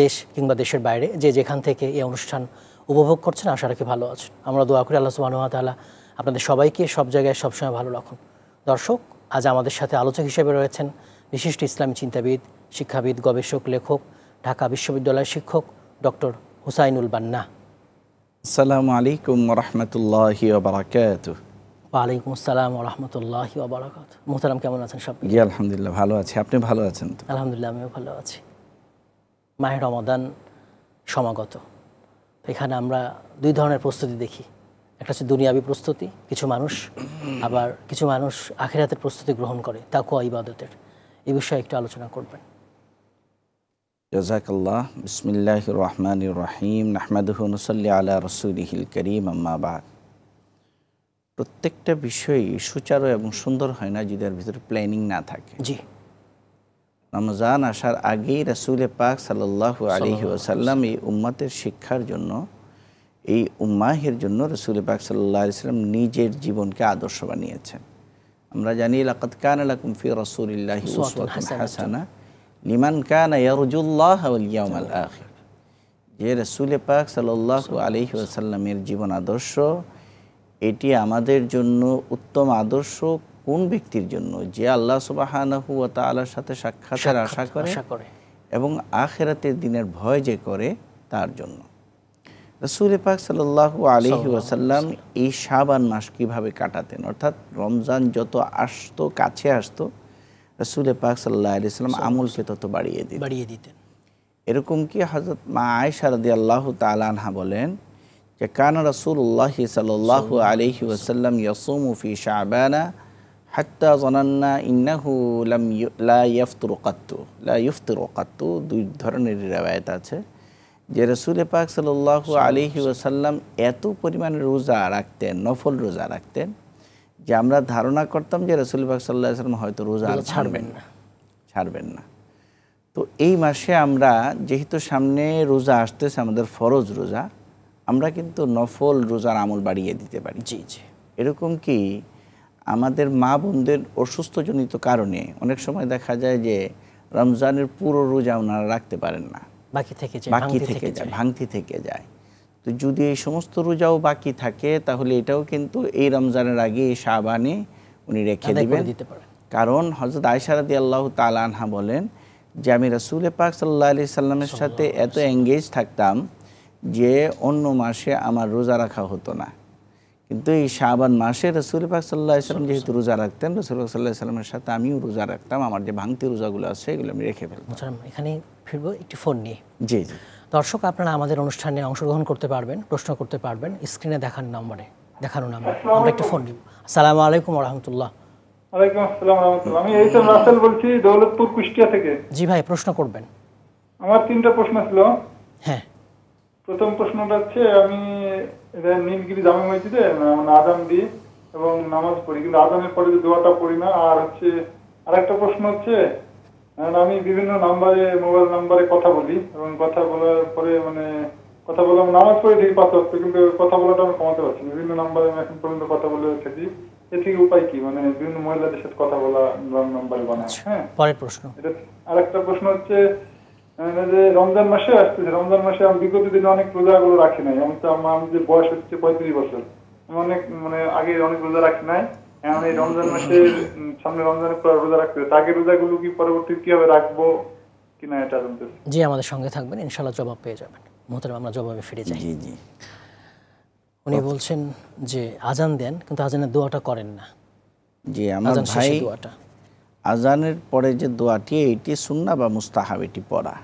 দেশ কিংবা দেশের বাইরে যে যেখান থেকে এই অনুষ্ঠান উপভোগ করছেন আশা রাখি ভালো আছেন আমরা দোয়া করি আল্লাহ তালা আপনাদের সবাইকে সব জায়গায় সবসময় ভালো রাখুন দর্শক আজ আমাদের সাথে আলোচক হিসেবে রয়েছেন বিশিষ্ট ইসলামী চিন্তাবিদ শিক্ষাবিদ গবেষক লেখক ঢাকা বিশ্ববিদ্যালয়ের শিক্ষক ডক্টর হুসাইনুল বান্না আসসালামু আলাইকুম রহমতুল্লাহ বারাকাতু আসসালাম কেমন আছেন সব আলহামদুলিল্লাহ ভালো আছি আপনি ভালো আছেন আলহামদুলিল্লাহ আমিও ভালো আছি মাহে রমাদান সমাগত এখানে আমরা দুই ধরনের প্রস্তুতি দেখি একটা হচ্ছে দুনিয়াবি প্রস্তুতি কিছু মানুষ আবার কিছু মানুষ হাতের প্রস্তুতি গ্রহণ করে তাকু ইবাদতের এ বিষয়ে একটু আলোচনা করবেন জাজাকাল্লাহ বিসমিল্লাহ রহমান রাহিম নাহমাদুহনুসল্লি আলা ইহিল করিম আম্মাবাদ প্রত্যেকটা বিষয়ই সুচারু এবং সুন্দর হয় না যদি এর ভিতরে প্ল্যানিং না থাকে জি রমজান আসার আগেই রাসুলে পাক সাল্লাহ আলী ওসাল্লাম এই উম্মাতের শিক্ষার জন্য এই উম্মাহের জন্য রসুল পাক সাল্লাহ সাল্লাম নিজের জীবনকে আদর্শ বানিয়েছেন আমরা জানি লাকাত কান লাকুম ফি হাসানা লিমান কান ইয়ারজুল্লাহ যে রসুল পাক সাল্লাহ আলহি ওসাল্লামের জীবন আদর্শ এটি আমাদের জন্য উত্তম আদর্শ কোন ব্যক্তির জন্য যে আল্লাহ সুবাহর সাথে সাক্ষাতের আশা করে এবং আখেরাতের দিনের ভয় যে করে তার জন্য রসুরে পাক সাল্লাহু আলহি ওয়াসাল্লাম এই শাবান মাস কীভাবে কাটাতেন অর্থাৎ রমজান যত আসতো কাছে আসতো রসুলে পাক সাল্লাহ আলি সাল্লাম আমলকে তত বাড়িয়ে দিত বাড়িয়ে দিতেন এরকম কি হজরত মা আয়সা রদি আল্লাহ তালানহা বলেন যে কানা রসুল্লাহ সাল্লাহ আলহি ওয়াসাল্লাম ইয়সুমুফি শাহবানা হাত্তা জনান্না ইন্নাহু লাম লা ইয়াফতুর কাত্তু লা ইফতুর কাত্তু দুই ধরনের রেবায়ত আছে যে রসুল পাক সাল্লাহ আলিহি ওসাল্লাম এত পরিমাণে রোজা রাখতেন নফল রোজা রাখতেন যে আমরা ধারণা করতাম যে রসুল পাক সাল্লাহ সাল্লাম হয়তো রোজা আর ছাড়বেন না ছাড়বেন না তো এই মাসে আমরা যেহেতু সামনে রোজা আসতেছে আমাদের ফরজ রোজা আমরা কিন্তু নফল রোজার আমল বাড়িয়ে দিতে পারি জি জি এরকম কি আমাদের মা বোনদের অসুস্থজনিত কারণে অনেক সময় দেখা যায় যে রমজানের পুরো রোজা ওনারা রাখতে পারেন না বাকি থেকে বাকি থেকে যায় ভাঙতি থেকে যায় তো যদি এই সমস্ত রোজাও বাকি থাকে তাহলে এটাও কিন্তু এই রমজানের আগে এই শাহবানে উনি রেখে দেবেন কারণ হজরত আয়সারাদি আল্লাহ আনহা বলেন যে আমি রাসুল পাক সাল্লাহ আলি সাল্লামের সাথে এত এঙ্গেজ থাকতাম যে অন্য মাসে আমার রোজা রাখা হতো না কিন্তু এই শাহবান মাসে রসুল পাক সাল্লাহ ইসলাম যেহেতু রোজা রাখতেন রসুল পাক সাল্লাহ ইসলামের সাথে আমিও রোজা রাখতাম আমার যে ভাঙতি রোজাগুলো আছে এগুলো আমি রেখে ফেলবো আচ্ছা, এখানে ফিরবো একটি ফোন নিয়ে জি জি দর্শক আপনারা আমাদের অনুষ্ঠানে অংশগ্রহণ করতে পারবেন প্রশ্ন করতে পারবেন স্ক্রিনে দেখার নম্বরে দেখানো নম্বর আমরা একটু ফোন নিব আসসালামু আলাইকুম রহমতুল্লাহ রাসেল বলছি দৌলতপুর কুষ্টিয়া থেকে জি ভাই প্রশ্ন করবেন আমার তিনটা প্রশ্ন ছিল হ্যাঁ প্রথম প্রশ্নটা হচ্ছে আমি এটা নীলগিরি জামে মসজিদে আজান দিই এবং নামাজ পড়ি কিন্তু আজানের পরে যে দোয়াটা পড়ি না আর হচ্ছে আর একটা প্রশ্ন হচ্ছে আমি বিভিন্ন নাম্বারে মোবাইল নাম্বারে কথা বলি এবং কথা বলার পরে মানে কথা বললাম নামাজ পড়ে ঠিক পাঁচ হচ্ছে কিন্তু কথা বলাটা আমি কমাতে পারছি বিভিন্ন নাম্বারে আমি এখন পর্যন্ত কথা বলে থাকি এ থেকে উপায় কি মানে বিভিন্ন মহিলাদের সাথে কথা বলা রং নাম্বারে বানায় আচ্ছা, হ্যাঁ পরের প্রশ্ন এটা আর একটা প্রশ্ন হচ্ছে রমজান মাসে আসতেছে রমজান মাসে বিগত দিনে অনেক রোজা গুলো রাখি নাই আমি তো আমার যে বয়স হচ্ছে পঁয়ত্রিশ বছর অনেক মানে আগে অনেক রোজা রাখি নাই এখন এই রমজান মাসের সামনে রমজানের পর রোজা রাখতে আগে রোজাগুলো কি পরবর্তী কিভাবে রাখবো কিনা এটা জানতেছি জি আমাদের সঙ্গে থাকবেন ইনশাআল্লাহ জবাব পেয়ে যাবেন মোহতারাম আমরা জবাবে ফিরে যাই জি জি উনি বলছেন যে আজান দেন কিন্তু আজানের দোয়াটা করেন না জি আমার ভাই দোয়াটা আজানের পরে যে দোয়াটি এটি সুন্না বা মুস্তাহাব এটি পড়া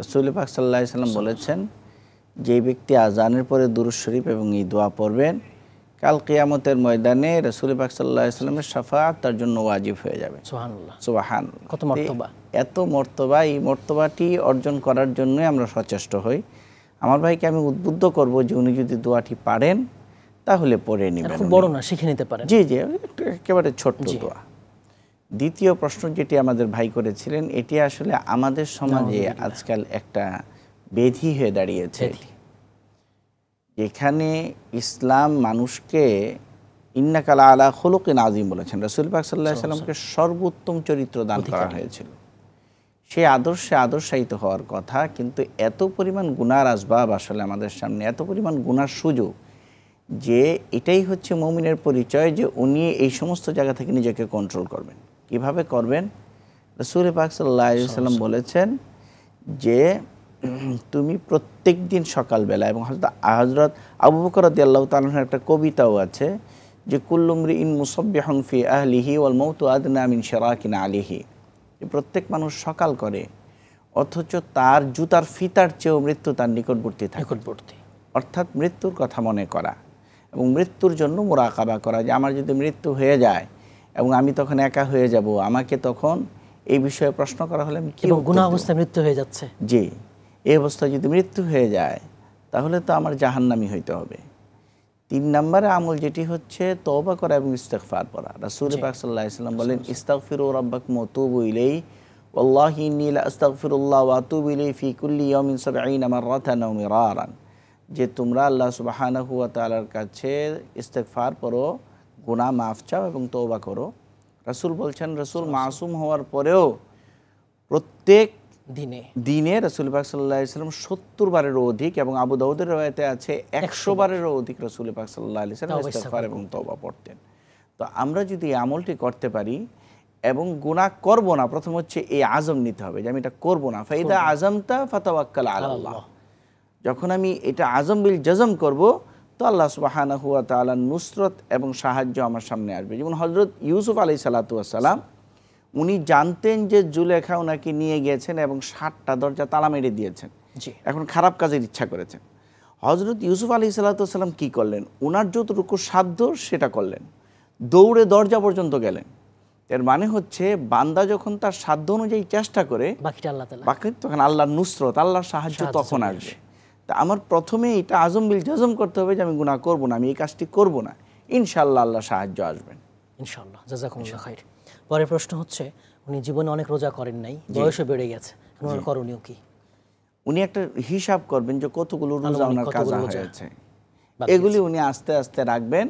রসুল পাক সাল্লাহ সাল্লাম বলেছেন যে ব্যক্তি আজানের পরে দুরু শরীফ এবং এই দোয়া পড়বেন কাল কিয়ামতের ময়দানে রসুল পাক সাল্লাহ ইসলামের সাফা তার জন্য ওয়াজিব হয়ে যাবে কত এত মর্তবা এই মর্তবাটি অর্জন করার জন্যই আমরা সচেষ্ট হই আমার ভাইকে আমি উদ্বুদ্ধ করব যে উনি যদি দোয়াটি পারেন তাহলে পড়ে নিবেন বড় না শিখে নিতে পারেন জি জি একেবারে ছোট্ট দোয়া দ্বিতীয় প্রশ্ন যেটি আমাদের ভাই করেছিলেন এটি আসলে আমাদের সমাজে আজকাল একটা বেধি হয়ে দাঁড়িয়েছে যেখানে ইসলাম মানুষকে ইন্নাকাল আলা হলুকিন নাজিম বলেছেন রসুল পাক সাল্লাহ সাল্লামকে সর্বোত্তম চরিত্র দান করা হয়েছিল সে আদর্শে আদর্শায়িত হওয়ার কথা কিন্তু এত পরিমাণ গুণার আসবাব আসলে আমাদের সামনে এত পরিমাণ গুণার সুযোগ যে এটাই হচ্ছে মমিনের পরিচয় যে উনি এই সমস্ত জায়গা থেকে নিজেকে কন্ট্রোল করবেন কিভাবে করবেন রসুরে পাক সাল্লাম বলেছেন যে তুমি প্রত্যেক দিন সকালবেলা এবং হজরত হজরত আবু বকর আল্লাহ তালনের একটা কবিতাও আছে যে কুল্লুমরি ইন মুসব্বি হংফি আহলিহি ওয়াল মৌতু আদনামিন শরাকিন আলিহি যে প্রত্যেক মানুষ সকাল করে অথচ তার জুতার ফিতার চেয়েও মৃত্যু তার নিকটবর্তী থাকে নিকটবর্তী অর্থাৎ মৃত্যুর কথা মনে করা এবং মৃত্যুর জন্য মোরাকাবা করা যে আমার যদি মৃত্যু হয়ে যায় এবং আমি তখন একা হয়ে যাব আমাকে তখন এই বিষয়ে প্রশ্ন করা হলে আমি কি গুণা অবস্থায় মৃত্যু হয়ে যাচ্ছে জি এই অবস্থায় যদি মৃত্যু হয়ে যায় তাহলে তো আমার জাহান্নামি হইতে হবে তিন নম্বরে আমল যেটি হচ্ছে তবা করা এবং ইস্তেকফার পড়া রাসুল পাক সাল্লাহ ইসলাম বলেন ইস্তাকফির রব্বাক মতুব ইলেই والله إني لأستغفر الله ফিকুল্লি إليه في আইন আমার سبعين مرة যে তোমরা আল্লাহ সুবাহানা হুয়া তালার কাছে ইস্তেকফার পরো গুণা মাফ চাও এবং তৌবা করো রাসুল বলছেন রাসুল মাসুম হওয়ার পরেও প্রত্যেক দিনে দিনে রসুল পাক সাল্লাহ ইসলাম সত্তর বারেরও অধিক এবং আবু দাউদের রয়েতে আছে একশো বারেরও অধিক রসুল পাক সাল্লাহ ইসলাম এবং তবা পড়তেন তো আমরা যদি আমলটি করতে পারি এবং গুণা করব না প্রথম হচ্ছে এই আজম নিতে হবে যে আমি এটা করব না ফাইদা আজমতা ফাতাওয়াক্কাল আল্লাহ যখন আমি এটা আজম বিল জজম করবো তো আল্লাহ সুবাহানা হুয়া তাল্লাহ নুসরত এবং সাহায্য আমার সামনে আসবে যেমন হজরত ইউসুফ আলি সালাতুয়াসাল্লাম উনি জানতেন যে জুলেখা ওনাকে নিয়ে গিয়েছেন এবং ষাটটা দরজা তালা মেরে দিয়েছেন এখন খারাপ কাজের ইচ্ছা করেছেন হজরত ইউসুফ আলি সাল্লাতাম কী করলেন ওনার যতটুকু সাধ্য সেটা করলেন দৌড়ে দরজা পর্যন্ত গেলেন এর মানে হচ্ছে বান্দা যখন তার সাধ্য অনুযায়ী চেষ্টা করে বাকিটা আল্লাহ বাকি তখন আল্লাহর নুসরত আল্লাহর সাহায্য তখন আসবে তা আমার প্রথমে এটা আজম বিল জজম করতে হবে যে আমি গুণা করব না আমি এই কাজটি করব না ইনশাল্লাহ আল্লাহ সাহায্য আসবেন ইনশাল্লাহ জাজাকুমুল্লাহ খাইর পরের প্রশ্ন হচ্ছে উনি জীবনে অনেক রোজা করেন নাই বয়সও বেড়ে গেছে ওনার করণীয় কি উনি একটা হিসাব করবেন যে কতগুলো রোজা ওনার কাজা হয়েছে এগুলি উনি আস্তে আস্তে রাখবেন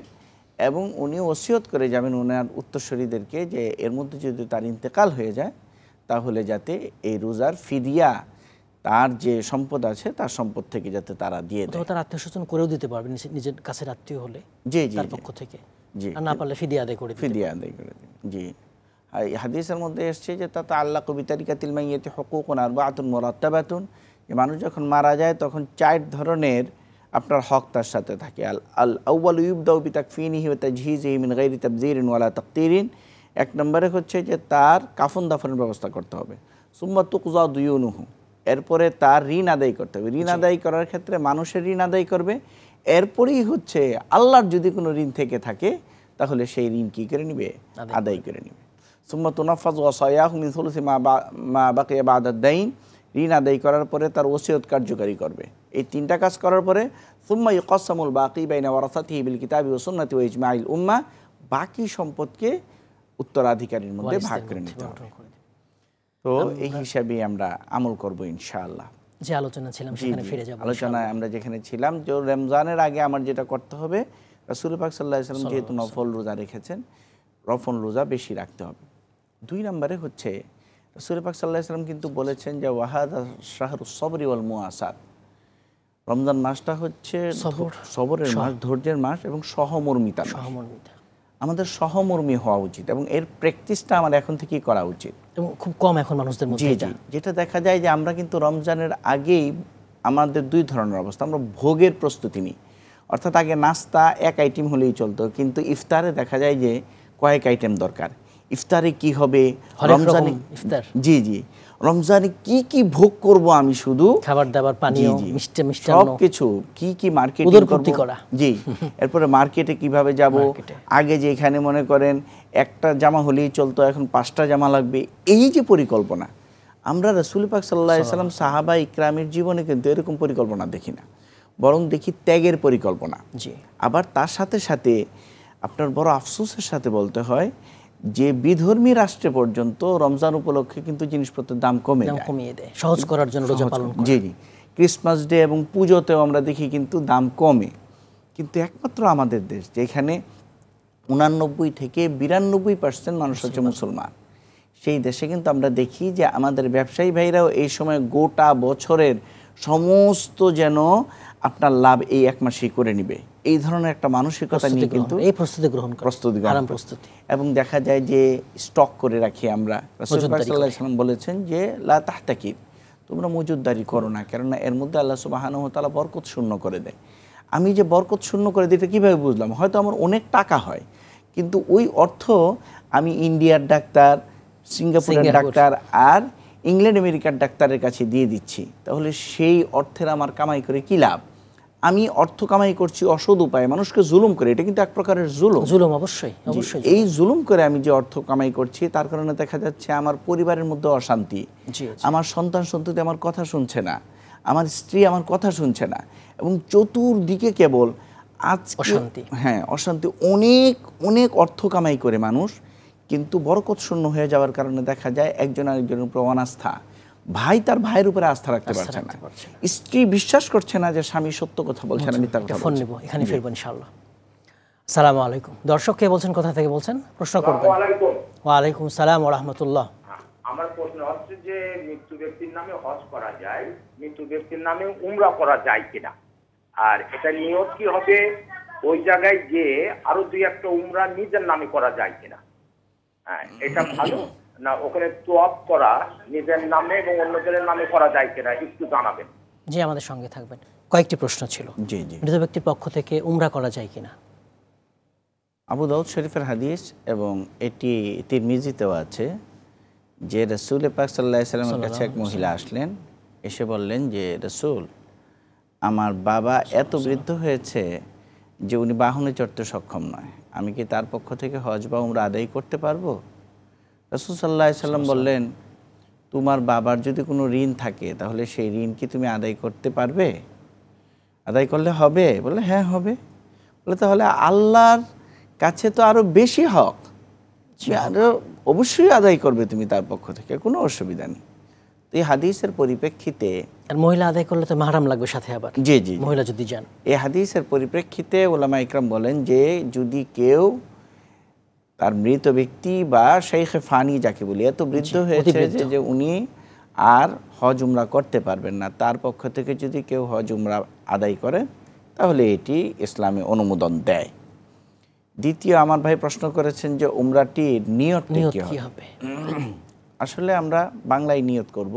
এবং উনি ওসিয়ত করে যাবেন ওনার উত্তরস্বরীদেরকে যে এর মধ্যে যদি তার ইন্তেকাল হয়ে যায় তাহলে যাতে এই রোজার ফিরিয়া তার যে সম্পদ আছে তার সম্পদ থেকে যাতে তারা দিয়ে দেয় তার আত্মীয়স্বজন করেও দিতে পারবে নিজের কাছের আত্মীয় হলে জি জি তার পক্ষ থেকে জি না পারলে ফিদিয়া আদায় করে ফিদিয়া আদায় করে জি আর হাদিসের মধ্যে এসছে যে তাতে আল্লাহ কবিতারিকা তিলমাইয়েতে হকুকুন আর বাতুন মোরাত্তাবাতুন যে মানুষ যখন মারা যায় তখন চার ধরনের আপনার হক তার সাথে থাকে আল আল আউ্বাল ইউবদাউ বি তাকফিনি হি তাজহিজ মিন গাইরি তাবজিরিন ওয়ালা তাকতিরিন এক নম্বরে হচ্ছে যে তার কাফন দাফনের ব্যবস্থা করতে হবে সুম্মা তুকজা দুয়ুনুহু এরপরে তার ঋণ আদায় করতে হবে ঋণ আদায় করার ক্ষেত্রে মানুষের ঋণ আদায় করবে এরপরেই হচ্ছে আল্লাহর যদি কোনো ঋণ থেকে থাকে তাহলে সেই ঋণ কী করে নিবে আদায় করে নিবে সুম্মা তোনাফাজ ওয়াসায়াহ ঋণ আদায় করার পরে তার ওসিয়ত কার্যকারী করবে এই তিনটা কাজ করার পরে সুম্মা ইকসামুল বাকি বাইনা ওয়ারাসাতি বিল কিতাবি উম্মা বাকি সম্পদকে উত্তরাধিকারীর মধ্যে ভাগ করে নিতে হবে তো এই হিসাবে আমরা আমল করব ইনশাআল্লাহ যে আলোচনা ছিলাম সেখানে ফিরে যাব আলোচনায় আমরা যেখানে ছিলাম যে রমজানের আগে আমার যেটা করতে হবে রাসূল পাক আলাইহি সাল্লাম যেহেতু নফল রোজা রেখেছেন রফল রোজা বেশি রাখতে হবে দুই নম্বরে হচ্ছে রাসূল পাক সাল্লাহ সাল্লাম কিন্তু বলেছেন যে ওয়াহাদ শাহরু সবরি ওয়াল মুআসাদ রমজান মাসটা হচ্ছে সবরের মাস ধৈর্যের মাস এবং সহমর্মিতা সহমর্মিতা আমাদের সহমর্মী হওয়া উচিত এবং এর প্র্যাকটিসটা আমার এখন থেকেই করা উচিত এবং খুব কম এখন মানুষদের মধ্যে যেটা দেখা যায় যে আমরা কিন্তু রমজানের আগেই আমাদের দুই ধরনের অবস্থা আমরা ভোগের প্রস্তুতি নিই অর্থাৎ আগে নাস্তা এক আইটেম হলেই চলতো কিন্তু ইফতারে দেখা যায় যে কয়েক আইটেম দরকার ইফতারে কি হবে রমজানে ইফতার জি জি রমজানে কি কি ভোগ করব আমি শুধু খাবার দাবার পানি মিষ্টি মিষ্টি সব কিছু কি কি মার্কেটিং করব করা জি এরপরে মার্কেটে কিভাবে যাব আগে যে এখানে মনে করেন একটা জামা হলেই চলতো এখন পাঁচটা জামা লাগবে এই যে পরিকল্পনা আমরা রাসূল পাক সাল্লাল্লাহু আলাইহি সাল্লাম সাহাবা ইকরামের জীবনে কিন্তু এরকম পরিকল্পনা দেখি না বরং দেখি ত্যাগের পরিকল্পনা জি আবার তার সাথে সাথে আপনার বড় আফসোসের সাথে বলতে হয় যে বিধর্মী রাষ্ট্রে পর্যন্ত রমজান উপলক্ষে কিন্তু জিনিসপত্রের দাম কমে কমিয়ে দেয় সহজ করার জন্য রোজা পালন জি জি ক্রিসমাস ডে এবং পুজোতেও আমরা দেখি কিন্তু দাম কমে কিন্তু একমাত্র আমাদের দেশ যেখানে উনানব্বই থেকে বিরানব্বই পার্সেন্ট মানুষ হচ্ছে মুসলমান সেই দেশে কিন্তু আমরা দেখি যে আমাদের ব্যবসায়ী ভাইরাও এই সময় গোটা বছরের সমস্ত যেন আপনার লাভ এই এক মাসেই করে নিবে এই ধরনের একটা মানসিকতা নিয়ে কিন্তু এই প্রস্তুতি গ্রহণ প্রস্তুতি গ্রহণ প্রস্তুতি এবং দেখা যায় যে স্টক করে রাখি আমরা রাসূলুল্লাহ বলেছেন যে লা তাহতাকি তোমরা মজুদদারি করো না কেননা এর মধ্যে আল্লাহ ওয়া তাআলা বরকত শূন্য করে দেয় আমি যে বরকত শূন্য করে দিই এটা বুঝলাম হয়তো আমার অনেক টাকা হয় কিন্তু ওই অর্থ আমি ইন্ডিয়ার ডাক্তার সিঙ্গাপুরের ডাক্তার আর ইংল্যান্ড আমেরিকার ডাক্তারের কাছে দিয়ে দিচ্ছি তাহলে সেই অর্থের আমার কামাই করে কী লাভ আমি অর্থ কামাই করছি অসৎ উপায়ে মানুষকে জুলুম করে এটা কিন্তু এক প্রকারের জুলুম জুলুম অবশ্যই অবশ্যই এই জুলুম করে আমি যে অর্থ কামাই করছি তার কারণে দেখা যাচ্ছে আমার পরিবারের মধ্যে অশান্তি আমার সন্তান সন্ততি আমার কথা শুনছে না আমার স্ত্রী আমার কথা শুনছে না এবং চতুর্দিকে কেবল আজ অশান্তি হ্যাঁ অশান্তি অনেক অনেক অর্থ কামাই করে মানুষ কিন্তু বরকত শূন্য হয়ে যাওয়ার কারণে দেখা যায় একজন আরেকজনের উপর অনাস্থা ভাই তার ভাইয়ের উপরে আস্থা রাখতে পারছে না স্ত্রী বিশ্বাস করছে না যে স্বামী সত্য কথা বলছেন আচ্ছা, আমি তার ফোন নেব এখানে ফিরব ইনশাআল্লাহ আসসালামু আলাইকুম দর্শক কে বলছেন কোথা থেকে বলছেন প্রশ্ন করবেন ওয়া আলাইকুম সালাম ওয়া রাহমাতুল্লাহ আমার প্রশ্ন হচ্ছে যে মৃত্যু ব্যক্তির নামে হজ করা যায় মৃত্যু ব্যক্তির নামে উমরা করা যায় কিনা আর এটা নিয়ত কি হবে ওই জায়গায় গিয়ে আরো দুই একটা উমরা নিজের নামে করা যায় কিনা হ্যাঁ এটা ভালো না ওখানে তোয়াপ করা নিজের নামে এবং অন্যজনের নামে করা যায় কিনা একটু জানাবেন জি আমাদের সঙ্গে থাকবেন কয়েকটি প্রশ্ন ছিল জি জি মৃত ব্যক্তির পক্ষ থেকে উমরা করা যায় কিনা আবু দাউদ শরীফের হাদিস এবং এটি তিরমিজিতেও আছে যে রসুল পাক সাল্লা সাল্লামের কাছে এক মহিলা আসলেন এসে বললেন যে রসুল আমার বাবা এত বৃদ্ধ হয়েছে যে উনি বাহনে চড়তে সক্ষম নয় আমি কি তার পক্ষ থেকে হজ বা উমরা আদায় করতে পারবো রসুল সাল্লা সাল্লাম বললেন তোমার বাবার যদি কোনো ঋণ থাকে তাহলে সেই ঋণ কি তুমি আদায় করতে পারবে আদায় করলে হবে বলে হ্যাঁ হবে বলে তাহলে আল্লাহর কাছে তো আরও বেশি হক হ্যাঁ। আরও অবশ্যই আদায় করবে তুমি তার পক্ষ থেকে কোনো অসুবিধা নেই তো এই হাদিসের পরিপ্রেক্ষিতে আর মহিলা আদায় করলে তো মাহারাম লাগবে সাথে আবার জি জি মহিলা যদি যান এই হাদিসের পরিপ্রেক্ষিতে ওলামা ইকরাম বলেন যে যদি কেউ তার মৃত ব্যক্তি বা শেখে ফানি যাকে বলি এত বৃদ্ধ হয়েছে যে উনি আর হজ উমরা করতে পারবেন না তার পক্ষ থেকে যদি কেউ হজ উমরা আদায় করে তাহলে এটি ইসলামে অনুমোদন দেয় দ্বিতীয় আমার ভাই প্রশ্ন করেছেন যে উমরাটি নিয়ত কি হবে আসলে আমরা বাংলায় নিয়ত করব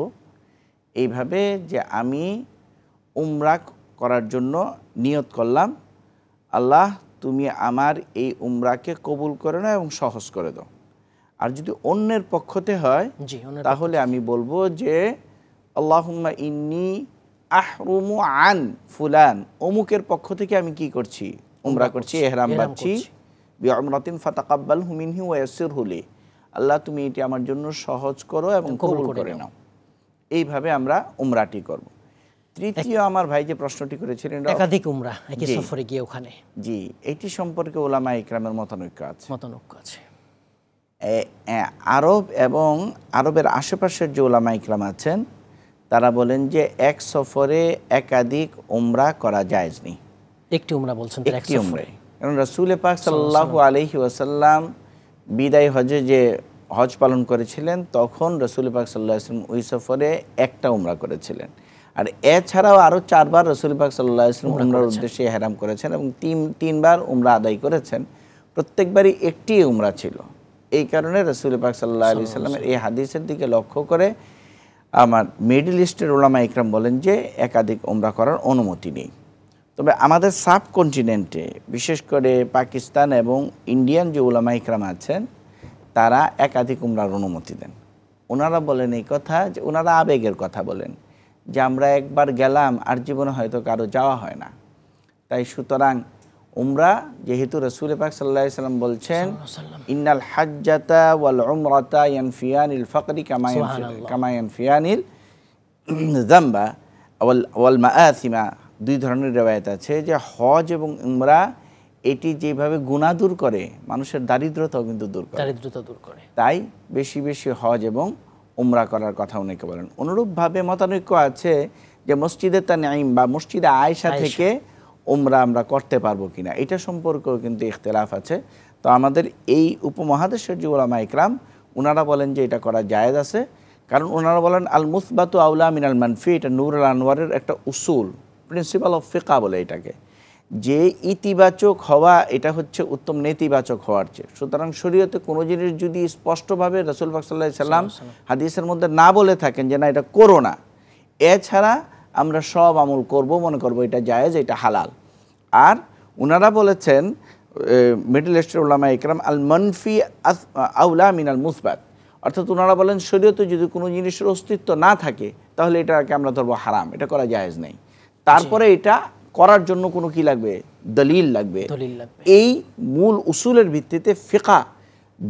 এইভাবে যে আমি উমরা করার জন্য নিয়ত করলাম আল্লাহ তুমি আমার এই উমরাকে কবুল করে নাও এবং সহজ করে দাও আর যদি অন্যের পক্ষতে হয় তাহলে আমি বলবো যে আল্লাহুম্মা ইন্নি আহরুমু আন ফুলান অমুকের পক্ষ থেকে আমি কি করছি উমরা করছি এহরাম বাঁধছি বিমরাতিন ফাতাকাব্বাল হুমিনহি ওয়াসির হুলি আল্লাহ তুমি এটি আমার জন্য সহজ করো এবং কবুল করে নাও এইভাবে আমরা উমরাটি করবো তৃতীয় আমার ভাই যে প্রশ্নটি করেছিলেন একাধিক উমরা একই সফরে গিয়ে ওখানে জি এটি সম্পর্কে ওলামা ইকরামের মতানৈক্য আছে মতানৈক্য আছে আরব এবং আরবের আশেপাশের যে ওলামা ইকরাম আছেন তারা বলেন যে এক সফরে একাধিক উমরা করা যায়নি নেই একটি উমরা বলছেন একটি উমরে কারণ রাসুল পাক সাল্লাহু আলহি ওয়াসাল্লাম বিদায় হজে যে হজ পালন করেছিলেন তখন রসুল পাক সাল্লাহ ওই সফরে একটা উমরা করেছিলেন আর এছাড়াও আরও চারবার রসুল পাক সাল্লাহ ইসলাম উমরার উদ্দেশ্যে হেরাম করেছেন এবং তিন তিনবার উমরা আদায় করেছেন প্রত্যেকবারই একটি উমরা ছিল এই কারণে রসুল পাক সাল্লাহ আলি সাল্লামের এই হাদিসের দিকে লক্ষ্য করে আমার মিডিল ইস্টের ওলামা ইকরাম বলেন যে একাধিক উমরা করার অনুমতি নেই তবে আমাদের সাব কন্টিনেন্টে বিশেষ করে পাকিস্তান এবং ইন্ডিয়ান যে ওলামা ইকরাম আছেন তারা একাধিক উমরার অনুমতি দেন ওনারা বলেন এই কথা যে ওনারা আবেগের কথা বলেন যে আমরা একবার গেলাম আর জীবনে হয়তো কারো যাওয়া হয় না তাই সুতরাং উমরা যেহেতু রসুল পাক সাল্লা সাল্লাম বলছেন ইন্নাল হাজ্জাতা ওয়াল উমরাতা ইয়ানফিয়ানিল ফকরি ফিয়ানিল জাম্বা ওয়াল ওয়াল মাআসিমা দুই ধরনের রেওয়ায়ত আছে যে হজ এবং উমরা এটি যেভাবে গুণা দূর করে মানুষের দারিদ্রতাও কিন্তু দূর করে দারিদ্রতা দূর করে তাই বেশি বেশি হজ এবং উমরা করার কথা অনেকে বলেন অনুরূপভাবে মতানৈক্য আছে যে মসজিদে তানাইম বা মসজিদে আয়সা থেকে উমরা আমরা করতে পারবো কিনা এটা সম্পর্কেও কিন্তু ইখতলাফ আছে তো আমাদের এই উপমহাদেশের যে ওলামা ইকরাম ওনারা বলেন যে এটা করা জায়েজ আছে কারণ ওনারা বলেন আল মুসবাতু আউলা মিনাল মানফি এটা নুরুল আনোয়ারের একটা উসুল প্রিন্সিপাল অফ ফিকা বলে এটাকে যে ইতিবাচক হওয়া এটা হচ্ছে উত্তম নেতিবাচক হওয়ার চেয়ে সুতরাং শরীয়তে কোনো জিনিস যদি স্পষ্টভাবে রসুল বাকসাল্লা সাল্লাম হাদিসের মধ্যে না বলে থাকেন যে না এটা করো না এছাড়া আমরা সব আমল করব মনে করব এটা জায়েজ এটা হালাল আর ওনারা বলেছেন মিডল ইস্টের উল্লামা ইকরাম আল মনফি আউলা মিনাল মুসবাত অর্থাৎ ওনারা বলেন শরীয়তে যদি কোনো জিনিসের অস্তিত্ব না থাকে তাহলে এটাকে আমরা ধরবো হারাম এটা করা জায়েজ নেই তারপরে এটা করার জন্য কোনো কি লাগবে দলিল লাগবে এই মূল উসুলের ভিত্তিতে ফেকা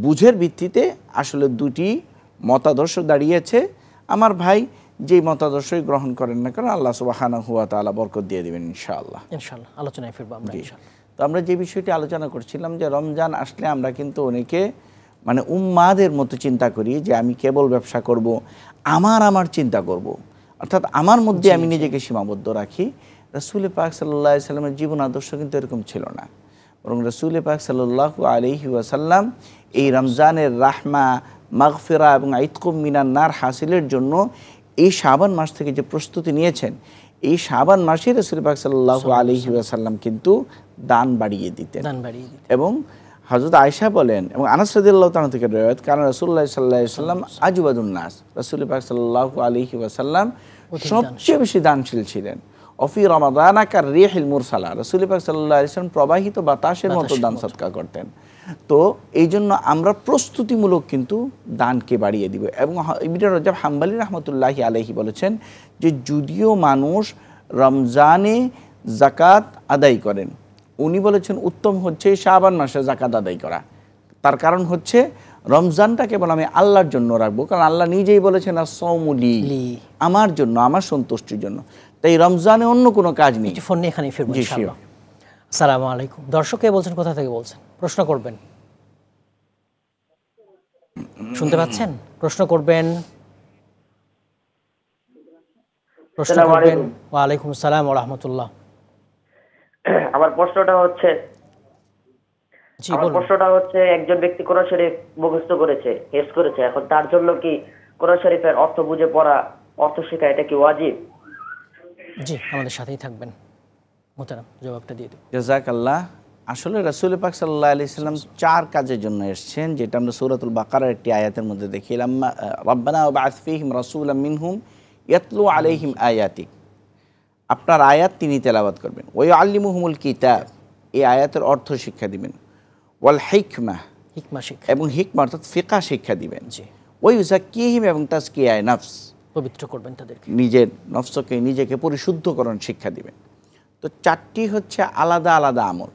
বুঝের ভিত্তিতে আসলে দুটি মতাদর্শ দাঁড়িয়েছে আমার ভাই যেই মতাদর্শই গ্রহণ করেন না কারণ আল্লাহ সুবাহানা হুয়া তালা বরকত দিয়ে দেবেন ইনশাআল্লাহ ইনশাআল্লাহ আলোচনায় ফিরবো আমরা তো আমরা যে বিষয়টি আলোচনা করছিলাম যে রমজান আসলে আমরা কিন্তু অনেকে মানে উম্মাদের মতো চিন্তা করি যে আমি কেবল ব্যবসা করব আমার আমার চিন্তা করব অর্থাৎ আমার মধ্যে আমি নিজেকে সীমাবদ্ধ রাখি রসুল পাক সাল্লা সাল্লামের জীবন আদর্শ কিন্তু এরকম ছিল না বরং রসুল পাক সাল্লাহ আলহি আসাল্লাম এই রমজানের রাহমা মাগফেরা এবং আইতকুম নার হাসিলের জন্য এই শাবান মাস থেকে যে প্রস্তুতি নিয়েছেন এই শাবান মাসে রসুল পাক সাল্লাহ আলহি আসাল্লাম কিন্তু দান বাড়িয়ে দিতেন এবং হজরত আয়সা বলেন এবং আনাসদুল্লাহ তান থেকে রয়েত কারণ রসুল্লাহ সাল্লাহ সাল্লাম আজুবাদুল নাস রসুল পাক সাল্লাহ আলহি আসাল্লাম সবচেয়ে বেশি দানশীল ছিলেন অফি রমাদানাকার রেহিল মুরসালা রসুল পাক সাল্লাহ প্রবাহিত বাতাসের মতো দান সৎকার করতেন তো এই জন্য আমরা প্রস্তুতিমূলক কিন্তু দানকে বাড়িয়ে দিব এবং ইবির রজাব হাম্বালি রহমতুল্লাহি আলহি বলেছেন যে যদিও মানুষ রমজানে জাকাত আদায় করেন উনি বলেছেন উত্তম হচ্ছে শাবান মাসে জাকাত আদায় করা তার কারণ হচ্ছে রমজানটা কেবল আমি আল্লাহর জন্য রাখবো কারণ আল্লাহ নিজেই বলেছেন আর সৌমুলি আমার জন্য আমার সন্তুষ্টির জন্য তাই রমজানে অন্য কোনো কাজ নেই ফোন নিয়ে এখানে সালাম আলাইকুম দর্শকে বলছেন কোথা থেকে বলছেন প্রশ্ন করবেন শুনতে পাচ্ছেন প্রশ্ন করবেন ওয়ালাইকুম রহমতুল্লাহ আমার প্রশ্নটা হচ্ছে প্রশ্নটা হচ্ছে একজন ব্যক্তি কোরআন শরীফ মুখস্থ করেছে হেস করেছে এখন তার জন্য কি কোরআন শরীফের অর্থ বুঝে পড়া অর্থ শেখা এটা কি ওয়াজিব জি আমাদের সাথেই থাকবেন মোতারাম জবাবটা দিয়ে দেবো জাজাক আল্লাহ আসলে রাসুল পাক সাল্লাহ আলি সাল্লাম চার কাজের জন্য এসছেন যেটা আমরা সৌরাতুল বাকারের একটি আয়াতের মধ্যে দেখিলাম রব্বানা আসফিহিম রাসুল মিনহুম ইয়াতলু আলহিম আয়াতি আপনার আয়াত তিনি তেলাবাদ করবেন ওই আল্লিমুহমুল কিতাব এই আয়াতের অর্থ শিক্ষা দিবেন ওয়াল হিকমা হিকমা শিক্ষা এবং হিকমা অর্থাৎ ফিকা শিক্ষা দিবেন জি ওই উজাক্কিহিম এবং তাজকিয়ায় নফস পবিত্র করবেন তাদেরকে নিজের নফসকে নিজেকে পরিশুদ্ধকরণ শিক্ষা দিবেন তো চারটি হচ্ছে আলাদা আলাদা আমল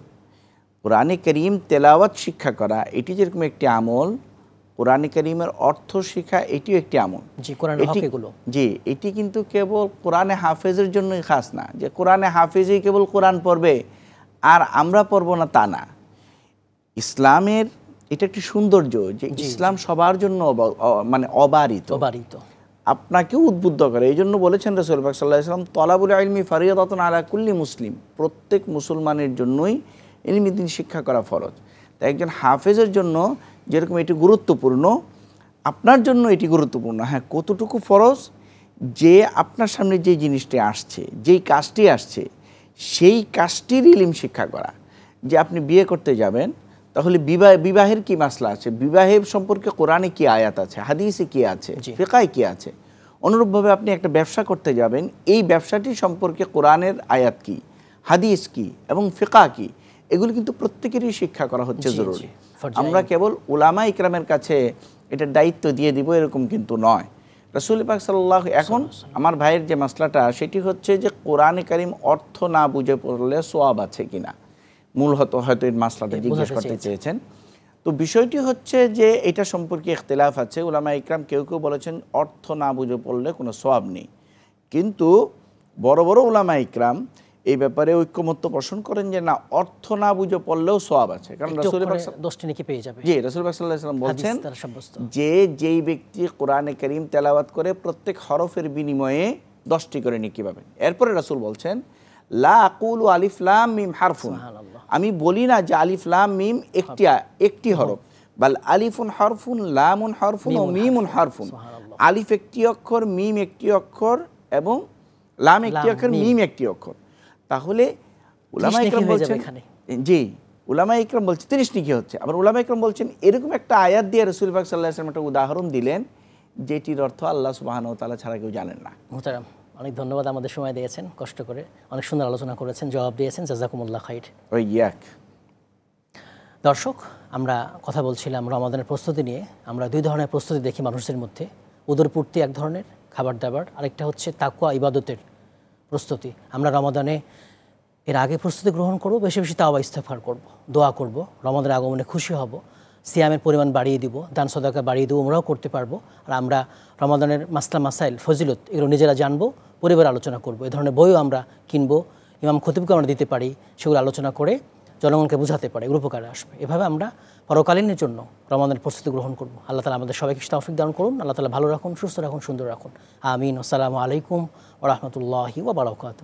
কোরআনে করিম তেলাওয়াত শিক্ষা করা এটি যেরকম একটি আমল কোরআনে করিমের অর্থ শিক্ষা এটিও একটি আমল জি কোরআন এগুলো জি এটি কিন্তু কেবল কোরআনে হাফেজের জন্যই খাস না যে কোরআনে হাফেজই কেবল কোরআন পড়বে আর আমরা পড়ব না তা না ইসলামের এটা একটি সৌন্দর্য যে ইসলাম সবার জন্য মানে অবারিত অবারিত আপনাকে উদ্বুদ্ধ করে এই জন্য বলেছেন রসুল পাক সাল্লাহ ইসলাম তলাবুল আলমি ফারিয়াদাতন আলা কুল্লি মুসলিম প্রত্যেক মুসলমানের জন্যই এলমি দিন শিক্ষা করা ফরজ তাই একজন হাফেজের জন্য যেরকম এটি গুরুত্বপূর্ণ আপনার জন্য এটি গুরুত্বপূর্ণ হ্যাঁ কতটুকু ফরজ যে আপনার সামনে যে জিনিসটি আসছে যেই কাজটি আসছে সেই কাজটির ইলিম শিক্ষা করা যে আপনি বিয়ে করতে যাবেন তাহলে বিবাহ বিবাহের কি মাসলা আছে বিবাহের সম্পর্কে কোরআনে কি আয়াত আছে হাদিসে কি আছে ফেকায় কি আছে অনুরূপভাবে আপনি একটা ব্যবসা করতে যাবেন এই ব্যবসাটি সম্পর্কে কোরআনের আয়াত কি হাদিস কি এবং ফেকা কি এগুলি কিন্তু প্রত্যেকেরই শিক্ষা করা হচ্ছে জরুরি আমরা কেবল ওলামা ইকরামের কাছে এটা দায়িত্ব দিয়ে দিব এরকম কিন্তু নয় রসুল পাক সাল্লাহ এখন আমার ভাইয়ের যে মাসলাটা সেটি হচ্ছে যে কোরআনে কারিম অর্থ না বুঝে পড়লে সোয়াব আছে কিনা মূল হতো হয়তো এর মাসলাটা জিজ্ঞেস করতে চেয়েছেন তো বিষয়টি হচ্ছে যে এটা সম্পর্কে ইখতলাফ আছে ওলামা ইকরাম কেউ কেউ বলেছেন অর্থ না বুঝে পড়লে কোনো সোয়াব নেই কিন্তু বড় বড় ওলামা ইকরাম এই ব্যাপারে ঐক্যমত্য পোষণ করেন যে না অর্থ না বুঝে পড়লেও সোয়াব আছে কারণ জি রাসুল সাল্লাম বলছেন যে যেই ব্যক্তি কোরআনে করিম তেলাওয়াত করে প্রত্যেক হরফের বিনিময়ে দশটি করে নিকি পাবেন এরপরে রাসুল বলছেন লা আকুল আলিফলাম মিম হারফুন আমি বলি না যে আলিফলাম মিম একটি একটি হরফ বাল আলিফুন হরফুন লামুন হরফুন ও মিমুন হরফুন আলিফ একটি অক্ষর মিম একটি অক্ষর এবং লাম একটি অক্ষর মিম একটি অক্ষর তাহলে উলামা ইকরাম বলছেন জি উলামা ইকরাম বলছে তিরিশ নিকি হচ্ছে আবার উলামা ইকরাম বলছেন এরকম একটা আয়াত দিয়ে রসুল পাক সাল্লাহ একটা উদাহরণ দিলেন যেটির অর্থ আল্লাহ সুবাহান তালা ছাড়া কেউ জানেন না অনেক ধন্যবাদ আমাদের সময় দিয়েছেন কষ্ট করে অনেক সুন্দর আলোচনা করেছেন জবাব দিয়েছেন জাজাকুমুল্লাহ খাইর ইয়াক দর্শক আমরা কথা বলছিলাম রমাদানের প্রস্তুতি নিয়ে আমরা দুই ধরনের প্রস্তুতি দেখি মানুষের মধ্যে উদরপূর্তি এক ধরনের খাবার দাবার আরেকটা হচ্ছে তাকুয়া ইবাদতের প্রস্তুতি আমরা রমাদানে এর আগে প্রস্তুতি গ্রহণ করব বেশি বেশি তাওয়া ইস্তফার করব দোয়া করব রমাদানের আগমনে খুশি হব সিয়ামের পরিমাণ বাড়িয়ে দিব দান সদাকা বাড়িয়ে দেবো আমরাও করতে পারবো আর আমরা রমাদানের মাসলা মাসাইল ফজিলত এগুলো নিজেরা জানবো পরিবার আলোচনা করব এ ধরনের বইও আমরা কিনবো ইমাম খতিবকে আমরা দিতে পারি সেগুলো আলোচনা করে জনগণকে বোঝাতে পারে এগুলো উপকারে আসবে এভাবে আমরা পরকালীনের জন্য রমাদানের প্রস্তুতি গ্রহণ করব আল্লাহ তালা আমাদের সবাইকে তৌফিক দান করুন আল্লাহ তালা ভালো রাখুন সুস্থ রাখুন সুন্দর রাখুন আমিন আসসালামু আলাইকুম ও রহমতুল্লাহি ওবরাকাত